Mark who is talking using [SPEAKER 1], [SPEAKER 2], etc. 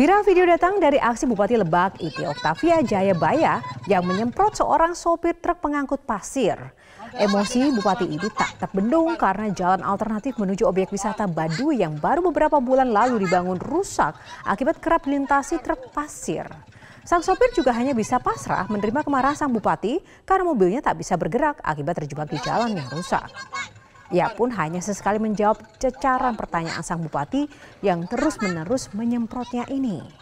[SPEAKER 1] Viral video datang dari aksi Bupati Lebak Iti Oktavia Jayabaya yang menyemprot seorang sopir truk pengangkut pasir. Emosi Bupati ini tak terbendung karena jalan alternatif menuju objek wisata Baduy yang baru beberapa bulan lalu dibangun rusak akibat kerap lintasi truk pasir. Sang sopir juga hanya bisa pasrah menerima kemarahan sang bupati karena mobilnya tak bisa bergerak akibat terjebak di jalan yang rusak. Ia pun hanya sesekali menjawab cecaran pertanyaan sang bupati yang terus-menerus menyemprotnya ini.